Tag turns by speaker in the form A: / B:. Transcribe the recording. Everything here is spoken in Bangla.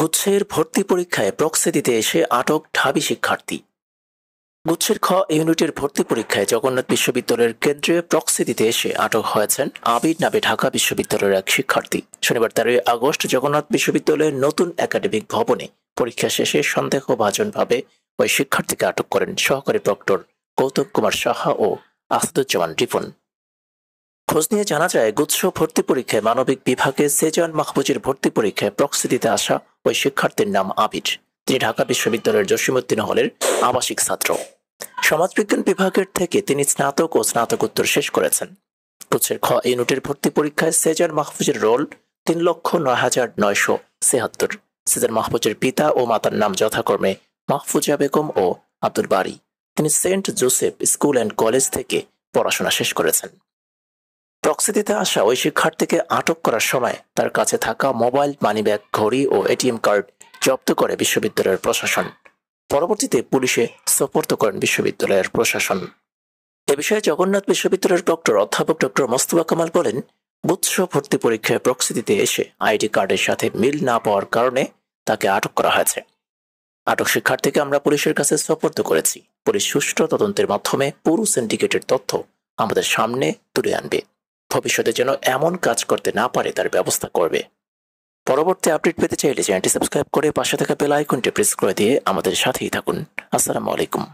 A: গুচ্ছের ভর্তি পরীক্ষায় প্রক্সি দিতে এসে আটক ঢাবি শিক্ষার্থী গুচ্ছের খ ইউনিটের ভর্তি পরীক্ষায় জগন্নাথ বিশ্ববিদ্যালয়ের কেন্দ্রে প্রক্সি দিতে এসে আটক হয়েছেন আবির নামে ঢাকা বিশ্ববিদ্যালয়ের এক শিক্ষার্থী শনিবার তেরোই আগস্ট জগন্নাথ বিশ্ববিদ্যালয়ের নতুন একাডেমিক ভবনে পরীক্ষা শেষে সন্দেহভাজনভাবে ওই শিক্ষার্থীকে আটক করেন সহকারী প্রক্টর গৌতম কুমার সাহা ও আসাদুজ্জামান রিপন খোঁজ নিয়ে জানা যায় গুচ্ছ ভর্তি পরীক্ষায় মানবিক বিভাগে সেজান মাহবুজির ভর্তি পরীক্ষায় প্রক্সি দিতে আসা ওই শিক্ষার্থীর নাম আবির তিনি ঢাকা বিশ্ববিদ্যালয়ের জসিমুদ্দিন হলের আবাসিক ছাত্র সমাজবিজ্ঞান বিভাগের থেকে তিনি স্নাতক ও স্নাতকোত্তর শেষ করেছেন কোচের খ ইউনিটের ভর্তি পরীক্ষায় সেজার মাহফুজের রোল তিন লক্ষ নয় হাজার নয়শো ছেহাত্তর সেজার মাহফুজের পিতা ও মাতার নাম যথাক্রমে মাহফুজা বেগম ও আব্দুল বাড়ি তিনি saint Joseph school and college থেকে পড়াশোনা শেষ করেছেন প্রক্সিতিতে আসা ওই শিক্ষার্থীকে আটক করার সময় তার কাছে থাকা মোবাইল মানিব্যাগ ঘড়ি ও এটিএম কার্ড জব্দ করে বিশ্ববিদ্যালয়ের প্রশাসন পরবর্তীতে পুলিশে সপর্ত করেন বিশ্ববিদ্যালয়ের প্রশাসন এ বিষয়ে জগন্নাথ বিশ্ববিদ্যালয়ের ডক্টর অধ্যাপক ডক্টর মোস্তফা কামাল বলেন বুৎস ভর্তি পরীক্ষায় প্রক্সিতিতে এসে আইডি কার্ডের সাথে মিল না পাওয়ার কারণে তাকে আটক করা হয়েছে আটক শিক্ষার্থীকে আমরা পুলিশের কাছে সোপর্দ করেছি পুলিশ সুষ্ঠু তদন্তের মাধ্যমে পুরো সিন্ডিকেটের তথ্য আমাদের সামনে তুলে আনবে ভবিষ্যতে যেন এমন কাজ করতে না পারে তার ব্যবস্থা করবে পরবর্তী আপডেট পেতে চাইলে চ্যানেলটি সাবস্ক্রাইব করে পাশে থাকা বেল আইকনটি প্রেস করে দিয়ে আমাদের সাথেই থাকুন আসসালামু আলাইকুম